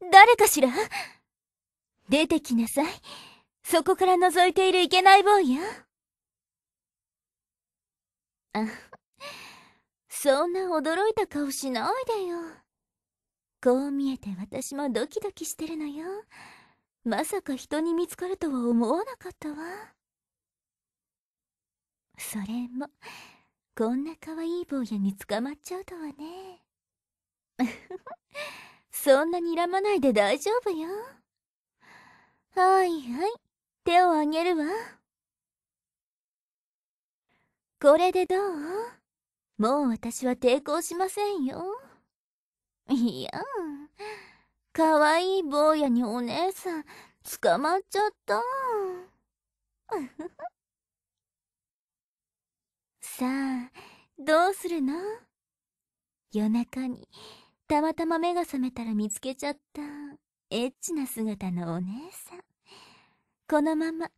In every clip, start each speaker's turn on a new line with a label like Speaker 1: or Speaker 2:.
Speaker 1: 誰かしら出てきなさい。そこから覗いているいけない坊や。あ、そんな驚いた顔しないでよ。こう見えて私もドキドキしてるのよ。まさか人に見つかるとは思わなかったわ。それも、こんな可愛い坊やに捕まっちゃうとはね。そんなにらまないで大丈夫よ。はいはい、手をあげるわ。これでどうもう私は抵抗しませんよ。いや、かわいい坊やにお姉さん、捕まっちゃった。さあ、どうするの夜中にたまたま目が覚めたら見つけちゃった、エッチな姿のお姉さん。このまま、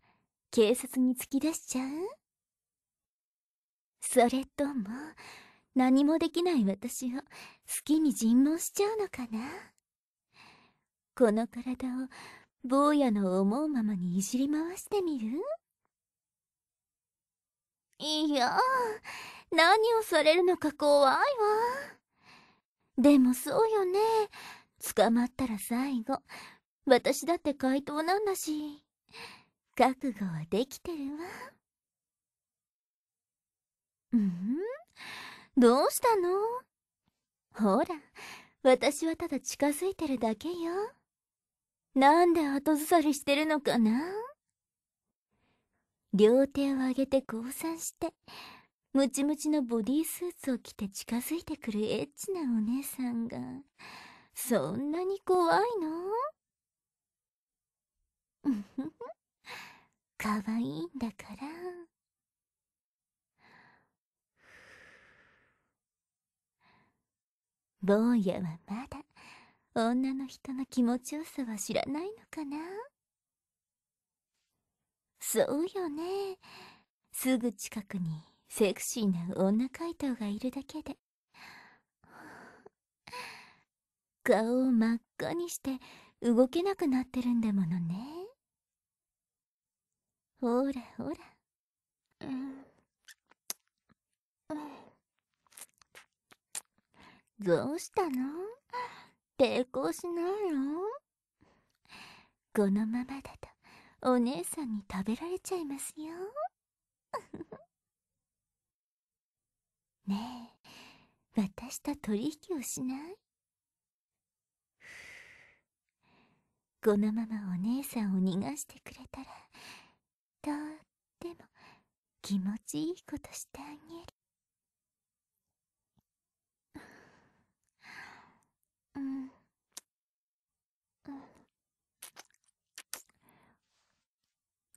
Speaker 1: 警察に突き出しちゃうそれとも、何もできない私を好きに尋問しちゃうのかなこの体を坊やの思うままにいじり回してみるいや、何をされるのか怖いわ。でもそうよね。捕まったら最後。私だって怪盗なんだし。覚悟はできてるわ。うんどうしたのほら、私はただ近づいてるだけよ。なんで後ずさりしてるのかな両手を上げて降参して、ムチムチのボディースーツを着て近づいてくるエッチなお姉さんが、そんなに怖いのうふふ。かわいいんだから。坊やはまだ、女の人の気持ちよさは知らないのかなそうよね。すぐ近くにセクシーな女怪盗がいるだけで。顔を真っ赤にして動けなくなってるんだものね。ほらほら。うんうん、どうしたの抵抗しないのこのままだとお姉さんに食べられちゃいますよ。ねえ私と取引をしないこのままお姉さんを逃がしてくれたらとっても気持ちいいことしてあげる。うちうん、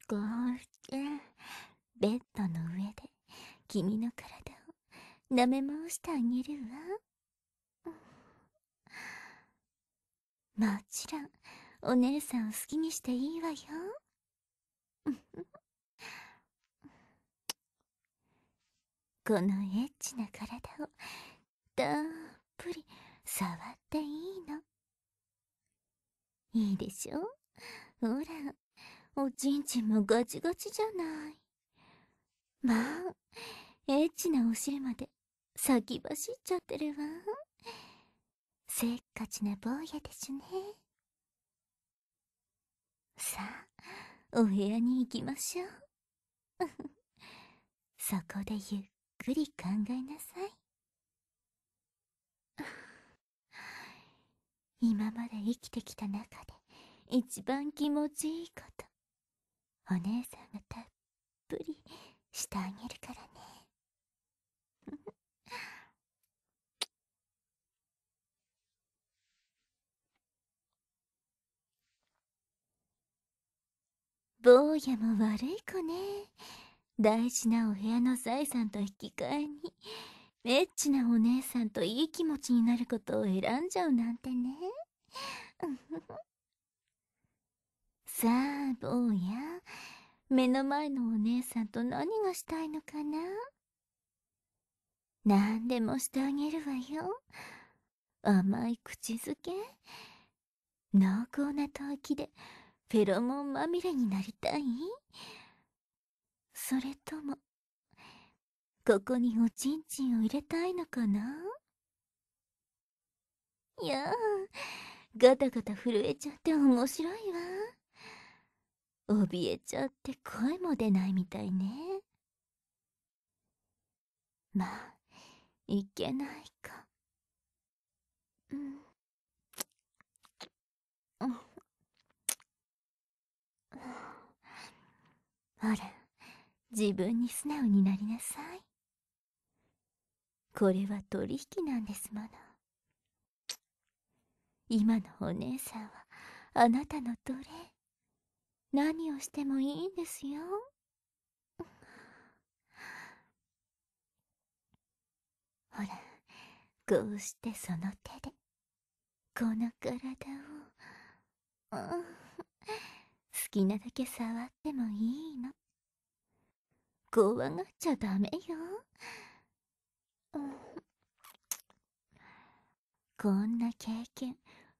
Speaker 1: こうしてベッドの上で君の体舐め回してあげるわ。もちろん、お姉さんを好きにしていいわよ。このエッチな体をたっぷり触っていいの。いいでしょほら、おちんちんもガチガチじゃない。まあ、エッチなお尻まで先走っちゃってるわ。せっかちな坊やですね。さあ、お部屋に行きましょう。そこでゆっくり考えなさい。今まで生きてきた中で一番気持ちいいことお姉さんがたっぷりしてあげるからね坊やも悪い子ね大事なお部屋の財産と引き換えにエッチなお姉さんといい気持ちになることを選んじゃうなんてね さあ坊や目の前のお姉さんと何がしたいのかな何でもしてあげるわよ甘い口づけ濃厚な陶器でフェロモンまみれになりたいそれとも、ここにおちんちんを入れたいのかないやあ、ガタガタ震えちゃって面白いわ。怯えちゃって声も出ないみたいね。まあ、いけないか。うん。ほら自分に素直になりなさいこれは取引なんですもの今のお姉さんはあなたの奴隷何をしてもいいんですよ ほらこうしてその手でこの体をうん きなだけ触ってもいいの怖がっちゃダメよ、うん、こんな経験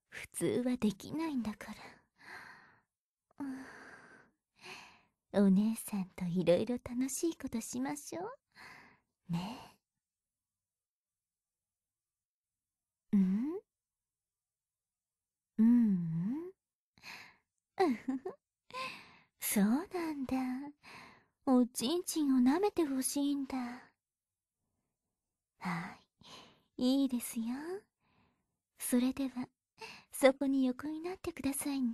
Speaker 2: 普通はできな
Speaker 1: いんだから、うん、お姉さんといろいろ楽しいことしましょうねえうんうんうんそうなんだ。おちんちんを舐めてほしいんだ。はい。いいですよ。それでは、そこに横になってくださいね。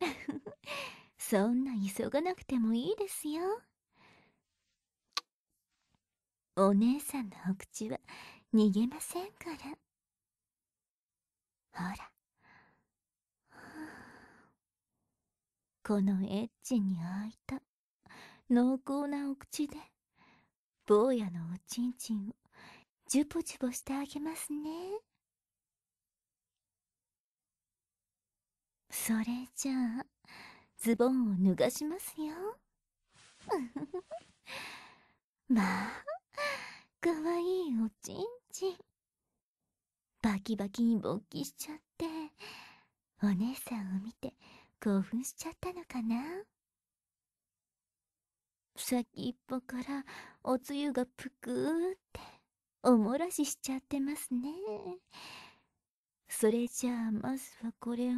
Speaker 1: そんな急がなくてもいいですよ。お姉さんのお口は逃げませんから。ほら、このエッジに開いた濃厚なお口で坊やのおちんちんをジュポジュポしてあげますねそれじゃあズボンを脱がしますよ まあかわいいおちんちんバキバキに勃起しちゃってお姉さんを見て興奮しちゃったのかな先っぽからおつゆがぷくーっておもらししちゃってますね。それじゃあまずはこれを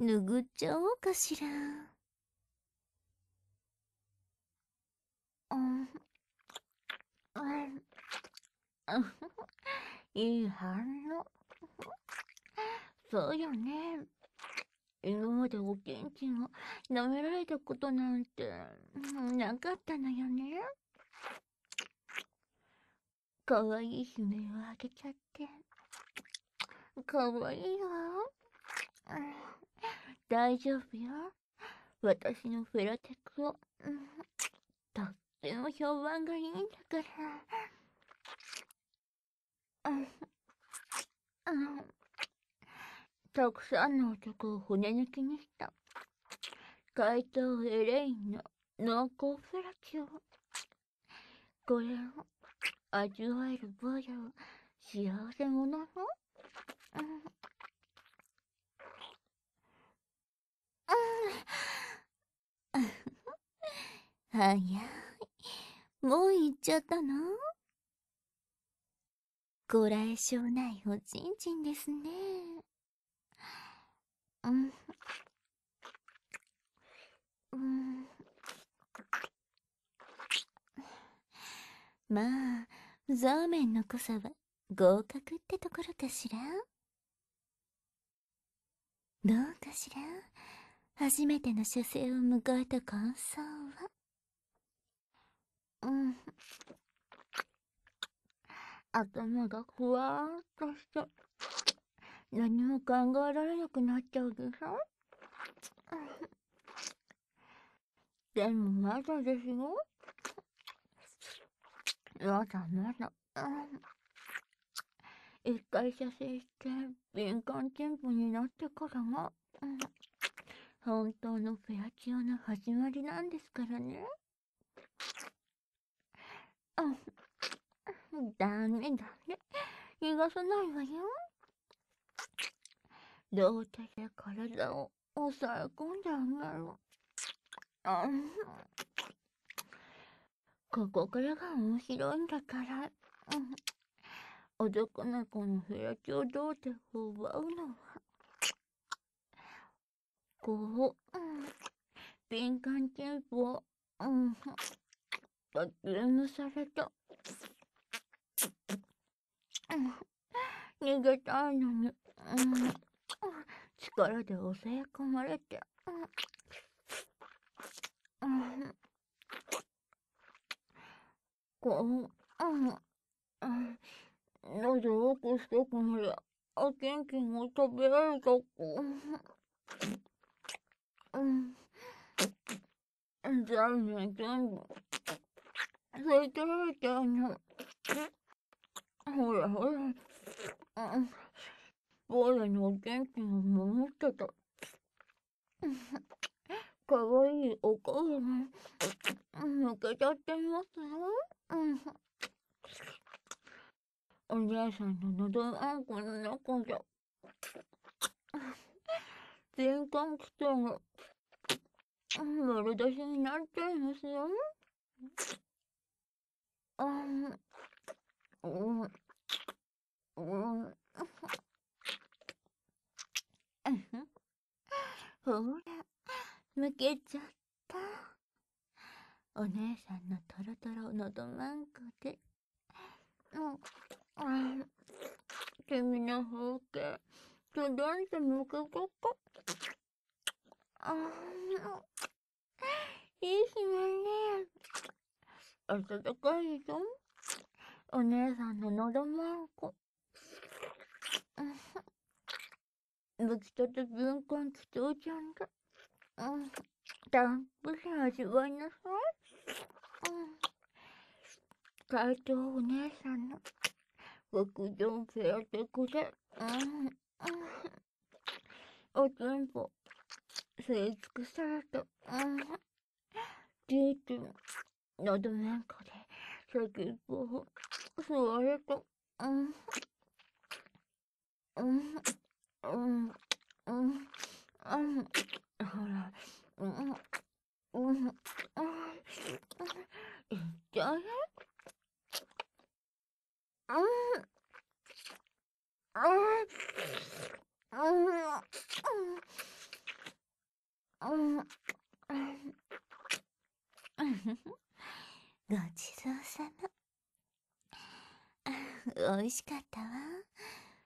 Speaker 1: 拭っちゃおうかしら。うん。うん。いい反応。そうよね。今までおけんちんを舐められたことなんて、なかったのよね。かわいい悲鳴をあげちゃって。かわいいわ。大丈夫よ。私のフェラテクを、とっても評判がいいんだから。うん、うんたくさんの男を骨抜きにした。怪盗エレインの濃厚フラキュー。これを味わえる坊やは幸せ者の、うん、うん。早い。もう行っちゃったのご来賞ないおちんちんですね。うんまあザーメンの濃さは合格ってところかしらどうかしら初めての射精を迎えた感想はうん頭がふわーっとした。何も考えられなくなっちゃうでしょでもまだですよ。まだまだ。一回射精して敏感テンポになってからが、本当のフェアチオの始まりなんですからね。ダメダメ。逃がさないわよ。両手で体を抑え込んであげる。ここからが面白いんだから。男の子の開きをどうで奪うのは、こう、敏感チンポを、バッキ脱臼された。うん、逃げたいのに、力で抑え込まれて、うん、こう、うん、うん、喉をくしてくまれ、あけんけんを食べられた子。うん。じゃあね、全部。そいてられちゃうの。ほらほら。うん。ボーレの元気を守ってた。かわいいお顔が抜けちゃってますよ。お姉さんの喉あんこの中で、全感気との丸出しになっちゃいますよ。あ、うん、うん、うん。ほら、むけちゃった。お姉さんのトロトロのどまんこで。うん、うん。君の方形、ちょどんとむけちゃった。いい日だね。暖かいぞ。お姉さんののどまんこ。うん巻きたて文庫貴重ちゃんが、うん、たっぷり味わいなさい。うん。斎藤お姉さんの極上フェアテクで、うん、うん。おちんぽ、成熟された、うん。じいーティー、のどめんこで、先っぽを吸われた、うん。うん。うん、ん、ほら、ん、ん、いん、ん、ん、ん、ごちそうさま。美味しかったわ。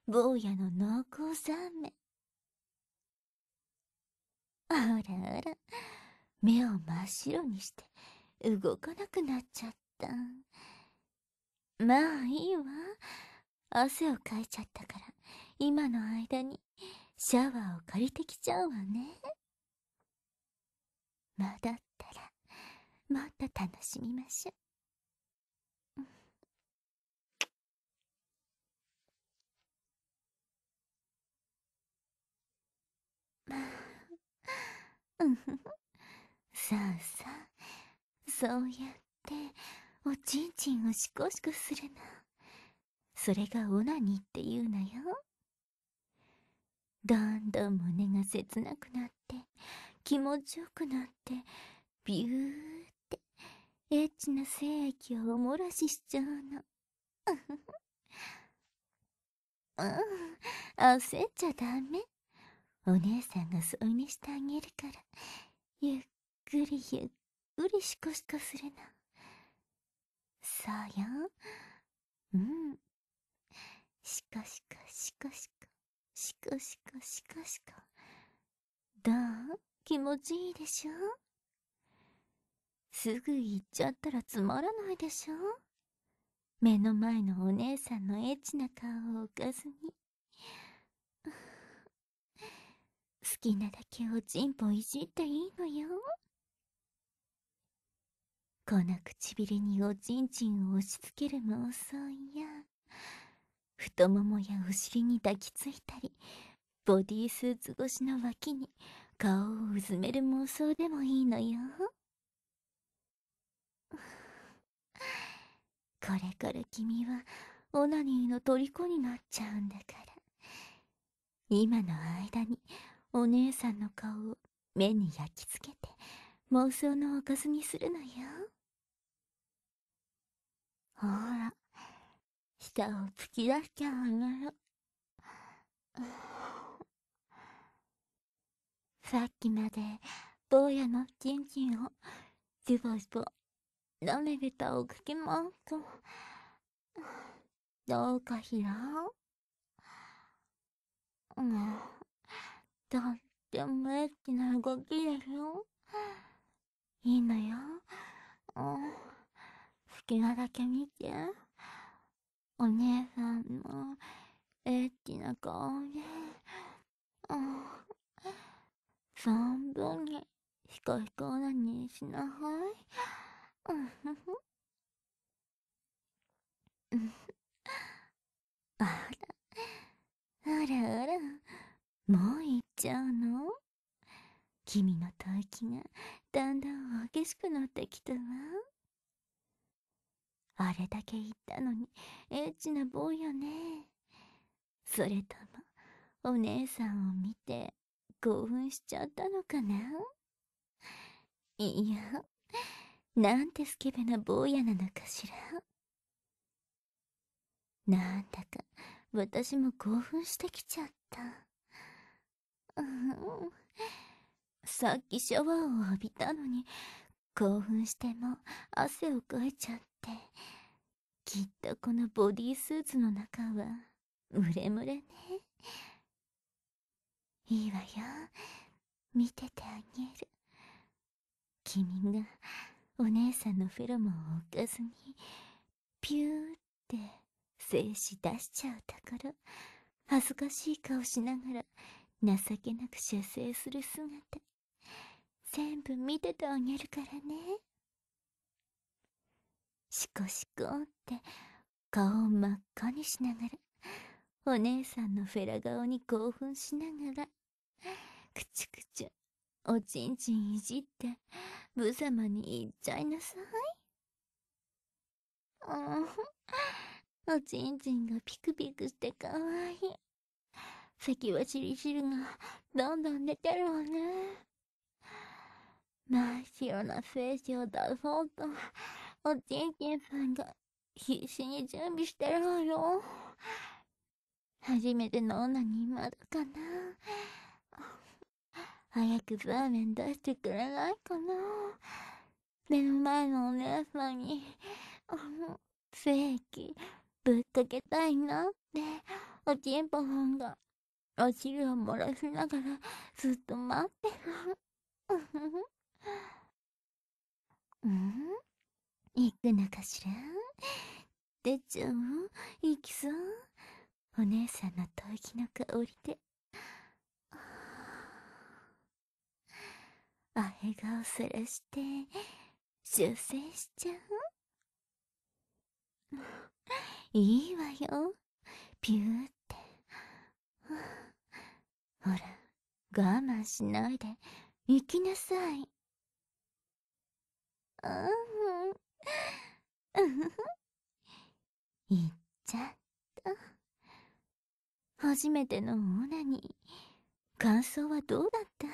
Speaker 1: 坊やの濃厚ーメン。あらあら、目を真っ白にして動かなくなっちゃった。まあいいわ。汗をかいちゃったから、今の間にシャワーを借りてきちゃうわね。まだったら、もっと楽しみましょう。さあさあ、そうやって、おちんちんをシコシコするの。それがオナニーって言うのよ。どんどん胸が切なくなって、気持ちよくなって、ビューって、エッチな精液をお漏らししちゃうの。うん、焦っちゃダメ。お姉さんが添い寝してあげるから、ゆっくりゆっくりシコシコするの。そうよ。うん。シコシコシコシコ、シコシコシコシコ。どう気持ちいいでしょすぐ行っちゃったらつまらないでしょ目の前のお姉さんのエッチな顔を置かずに。好きなだけおちんぽいじっていいのよ。この唇におちんちんを押し付ける妄想や、太ももやお尻に抱きついたり、ボディースーツ越しの脇に顔をうずめる妄想でもいいのよ。これから君はオナニーの虜になっちゃうんだから。今の間にお姉さんの顔を目に焼き付けて妄想のおかずにするのよ。ほら、舌を突き出しちゃうのよ。さっきまで坊やのチンチンをズボズボ舐めてたおかげもんと、どうかしらうん。とってもエッチな動きしよ。いいのよ。うん。好きなだけ見て。お姉さんのエッチな顔で、うん。存分にしこしこなにしなさい。うんふふ。あら、あらあら、もうちゃうの君の吐息がだんだん激しくなってきたわ。あれだけ言ったのに、エッチな坊よね。それとも、お姉さんを見て、興奮しちゃったのかないや、なんてスケベな坊やなのかしら。なんだか、私も興奮してきちゃった。さっきシャワーを浴びたのに、興奮しても汗をかいちゃって。きっとこのボディースーツの中は、ムレムレね。いいわよ。見ててあげる。君が、お姉さんのフェロモンを置かずに、ピューって静止出しちゃうところ、恥ずかしい顔しながら、情けなく射精する姿、全部見ててあげるからね。シコシコって顔を真っ赤にしながら、お姉さんのフェラ顔に興奮しながら、くちくちおちんちんいじって、無様に言っちゃいなさい。おちんちんがピクピクしてかわいい。関はしりしるが、どんどん出てるわね。真っ白な精子を出そうと、おちんちんさんが必死に準備してるわよ。初めての女にまだかな。早くザーメン出してくれないかな。目の前のお姉さんに、精液ぶっかけたいなって、おちんぽさんがお汁を漏らしながらずっと待ってる。うん、行くのかしら出っちゃん、行きそう。お姉さんの吐息の香りで。あへがをさらして、出世しちゃう。いいわよ。ピューって。ほら、我慢しないで、行きなさい。うん、うふふ。行っちゃった。初めてのオナに、感想はどうだった